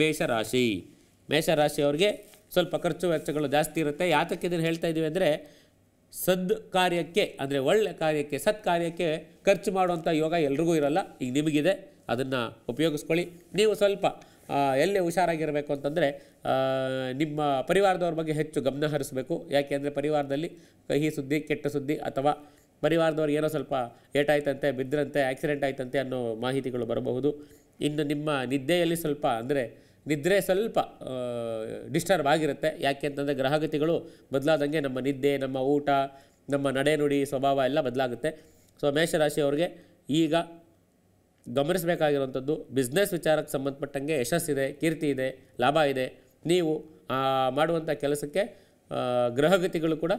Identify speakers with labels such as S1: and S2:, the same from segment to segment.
S1: ಮೇಷರಾಶಿ ಮೇಷರಾಶಿಯವ್ರಿಗೆ ಸ್ವಲ್ಪ ಖರ್ಚು ವೆಚ್ಚಗಳು ಜಾಸ್ತಿ ಇರುತ್ತೆ ಯಾತಕ್ಕೆ ಇದನ್ನು ಹೇಳ್ತಾ ಇದ್ದೀವಿ ಅಂದರೆ ಸದ್ ಕಾರ್ಯಕ್ಕೆ ಅಂದರೆ ಒಳ್ಳೆ ಕಾರ್ಯಕ್ಕೆ ಸತ್ ಕಾರ್ಯಕ್ಕೆ ಖರ್ಚು ಮಾಡುವಂಥ ಯೋಗ ಎಲ್ರಿಗೂ ಇರಲ್ಲ ಈಗ ನಿಮಗಿದೆ ಅದನ್ನು ಉಪಯೋಗಿಸ್ಕೊಳ್ಳಿ ನೀವು ಸ್ವಲ್ಪ ಎಲ್ಲಿ ಹುಷಾರಾಗಿರಬೇಕು ಅಂತಂದರೆ ನಿಮ್ಮ ಪರಿವಾರದವ್ರ ಬಗ್ಗೆ ಹೆಚ್ಚು ಗಮನ ಹರಿಸಬೇಕು ಅಂದರೆ ಪರಿವಾರದಲ್ಲಿ ಕಹಿ ಸುದ್ದಿ ಕೆಟ್ಟ ಸುದ್ದಿ ಅಥವಾ ಪರಿವಾರದವ್ರಿಗೆ ಏನೋ ಸ್ವಲ್ಪ ಏಟಾಯ್ತಂತೆ ಬಿದ್ದರಂತೆ ಆ್ಯಕ್ಸಿಡೆಂಟ್ ಆಯ್ತಂತೆ ಅನ್ನೋ ಮಾಹಿತಿಗಳು ಬರಬಹುದು ಇನ್ನು ನಿಮ್ಮ ನಿದ್ದೆಯಲ್ಲಿ ಸ್ವಲ್ಪ ಅಂದರೆ ನಿದ್ರೆ ಸ್ವಲ್ಪ ಡಿಸ್ಟರ್ಬ್ ಆಗಿರುತ್ತೆ ಯಾಕೆ ಅಂತಂದರೆ ಗ್ರಹಗತಿಗಳು ಬದಲಾದಂಗೆ ನಮ್ಮ ನಿದ್ದೆ ನಮ್ಮ ಊಟ ನಮ್ಮ ನಡೆನುಡಿ ಸ್ವಭಾವ ಎಲ್ಲ ಬದಲಾಗುತ್ತೆ ಸೊ ಮೇಷರಾಶಿಯವ್ರಿಗೆ ಈಗ ಗಮನಿಸಬೇಕಾಗಿರುವಂಥದ್ದು ಬಿಸ್ನೆಸ್ ವಿಚಾರಕ್ಕೆ ಸಂಬಂಧಪಟ್ಟಂಗೆ ಯಶಸ್ಸಿದೆ ಕೀರ್ತಿ ಇದೆ ಲಾಭ ಇದೆ ನೀವು ಮಾಡುವಂಥ ಕೆಲಸಕ್ಕೆ ಗ್ರಹಗತಿಗಳು ಕೂಡ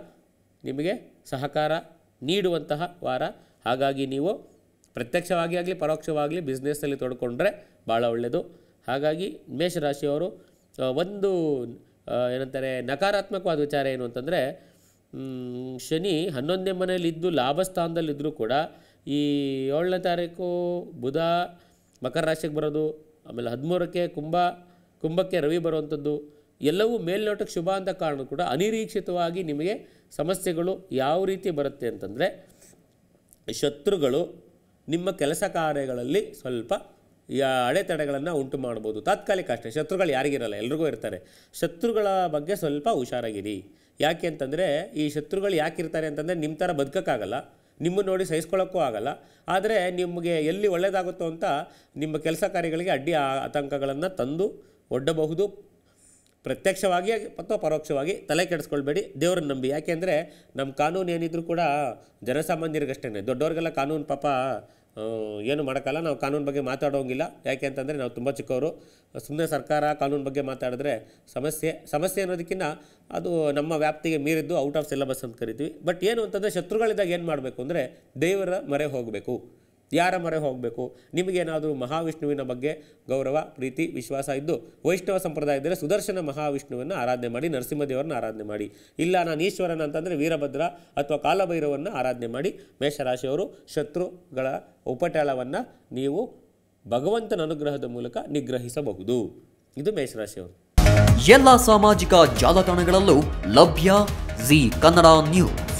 S1: ನಿಮಗೆ ಸಹಕಾರ ನೀಡುವಂತಹ ವಾರ ಹಾಗಾಗಿ ನೀವು ಪ್ರತ್ಯಕ್ಷವಾಗಿ ಆಗಲಿ ಪರೋಕ್ಷವಾಗಲಿ ಬಿಸ್ನೆಸ್ಸಲ್ಲಿ ತೊಡ್ಕೊಂಡ್ರೆ ಭಾಳ ಒಳ್ಳೆಯದು ಹಾಗಾಗಿ ಮೇಷರಾಶಿಯವರು ಒಂದು ಏನಂತಾರೆ ನಕಾರಾತ್ಮಕವಾದ ವಿಚಾರ ಏನು ಅಂತಂದರೆ ಶನಿ ಹನ್ನೊಂದನೇ ಮನೆಯಲ್ಲಿದ್ದು ಲಾಭಸ್ಥಾನದಲ್ಲಿದ್ದರೂ ಕೂಡ ಈ ಏಳನೇ ತಾರೀಕು ಬುಧ ಮಕರ ರಾಶಿಗೆ ಬರೋದು ಆಮೇಲೆ ಹದಿಮೂರಕ್ಕೆ ಕುಂಭ ಕುಂಭಕ್ಕೆ ರವಿ ಬರುವಂಥದ್ದು ಎಲ್ಲವೂ ಮೇಲ್ನೋಟಕ್ಕೆ ಶುಭ ಅಂತ ಕಾರಣ ಕೂಡ ಅನಿರೀಕ್ಷಿತವಾಗಿ ನಿಮಗೆ ಸಮಸ್ಯೆಗಳು ಯಾವ ರೀತಿ ಬರುತ್ತೆ ಅಂತಂದರೆ ಶತ್ರುಗಳು ನಿಮ್ಮ ಕೆಲಸ ಕಾರ್ಯಗಳಲ್ಲಿ ಸ್ವಲ್ಪ ಅಡೆತಡೆಗಳನ್ನು ಉಂಟು ಮಾಡ್ಬೋದು ತಾತ್ಕಾಲಿಕ ಅಷ್ಟೇ ಶತ್ರುಗಳು ಯಾರಿಗಿರಲ್ಲ ಎಲ್ರಿಗೂ ಇರ್ತಾರೆ ಶತ್ರುಗಳ ಬಗ್ಗೆ ಸ್ವಲ್ಪ ಹುಷಾರಾಗಿರಿ ಯಾಕೆ ಅಂತಂದರೆ ಈ ಶತ್ರುಗಳು ಯಾಕಿರ್ತಾರೆ ಅಂತಂದರೆ ನಿಮ್ಮ ಥರ ಬದುಕೋಕ್ಕಾಗಲ್ಲ ನಿಮ್ಮನ್ನು ನೋಡಿ ಸಹಿಸ್ಕೊಳ್ಳೋಕ್ಕೂ ಆಗಲ್ಲ ಆದರೆ ನಿಮಗೆ ಎಲ್ಲಿ ಒಳ್ಳೆಯದಾಗುತ್ತೋ ಅಂತ ನಿಮ್ಮ ಕೆಲಸ ಕಾರ್ಯಗಳಿಗೆ ಅಡ್ಡಿ ಆತಂಕಗಳನ್ನು ತಂದು ಒಡ್ಡಬಹುದು ಪ್ರತ್ಯಕ್ಷವಾಗಿ ಅಥವಾ ಪರೋಕ್ಷವಾಗಿ ತಲೆ ಕೆಡಿಸ್ಕೊಳ್ಬೇಡಿ ದೇವ್ರನ್ನ ನಂಬಿ ಯಾಕೆಂದರೆ ನಮ್ಮ ಕಾನೂನು ಏನಿದ್ರು ಕೂಡ ಜನಸಾಮಾನ್ಯರಿಗಷ್ಟೇ ದೊಡ್ಡವ್ರಿಗೆಲ್ಲ ಕಾನೂನು ಪಾಪ ಏನು ಮಾಡೋಕ್ಕಲ್ಲ ನಾವು ಕಾನೂನು ಬಗ್ಗೆ ಮಾತಾಡೋಂಗಿಲ್ಲ ಯಾಕೆ ಅಂತಂದರೆ ನಾವು ತುಂಬ ಚಿಕ್ಕವರು ಸುಮ್ಮನೆ ಸರ್ಕಾರ ಕಾನೂನು ಬಗ್ಗೆ ಮಾತಾಡಿದ್ರೆ ಸಮಸ್ಯೆ ಸಮಸ್ಯೆ ಅನ್ನೋದಕ್ಕಿಂತ ಅದು ನಮ್ಮ ವ್ಯಾಪ್ತಿಗೆ ಮೀರಿದ್ದು ಔಟ್ ಆಫ್ ಸಿಲೆಬಸ್ ಅಂತ ಕರಿತೀವಿ ಬಟ್ ಏನು ಅಂತಂದರೆ ಶತ್ರುಗಳಿದ್ದಾಗ ಏನು ಮಾಡಬೇಕು ಅಂದರೆ ದೇವರ ಮರೆ ಹೋಗಬೇಕು ಯಾರ ಮೊರೆ ಹೋಗಬೇಕು ನಿಮಗೇನಾದರೂ ಮಹಾವಿಷ್ಣುವಿನ ಬಗ್ಗೆ ಗೌರವ ಪ್ರೀತಿ ವಿಶ್ವಾಸ ಇದ್ದು ವೈಷ್ಣವ ಸಂಪ್ರದಾಯದಲ್ಲಿ ಸುದರ್ಶನ ಮಹಾವಿಷ್ಣುವನ್ನು ಆರಾಧನೆ ಮಾಡಿ ನರಸಿಂಹದೇವರನ್ನು ಆರಾಧನೆ ಮಾಡಿ ಇಲ್ಲ ನಾನು ಈಶ್ವರನ ಅಂತಂದರೆ ವೀರಭದ್ರ ಅಥವಾ ಕಾಲಭೈರವನ್ನು ಆರಾಧನೆ ಮಾಡಿ ಮೇಷರಾಶಿಯವರು ಶತ್ರುಗಳ ಉಪಟಳವನ್ನು ನೀವು ಭಗವಂತನ ಅನುಗ್ರಹದ ಮೂಲಕ ನಿಗ್ರಹಿಸಬಹುದು ಇದು ಮೇಷರಾಶಿಯವರು ಎಲ್ಲ ಸಾಮಾಜಿಕ ಜಾಲತಾಣಗಳಲ್ಲೂ ಲಭ್ಯ ಜಿ ಕನ್ನಡ ನ್ಯೂಸ್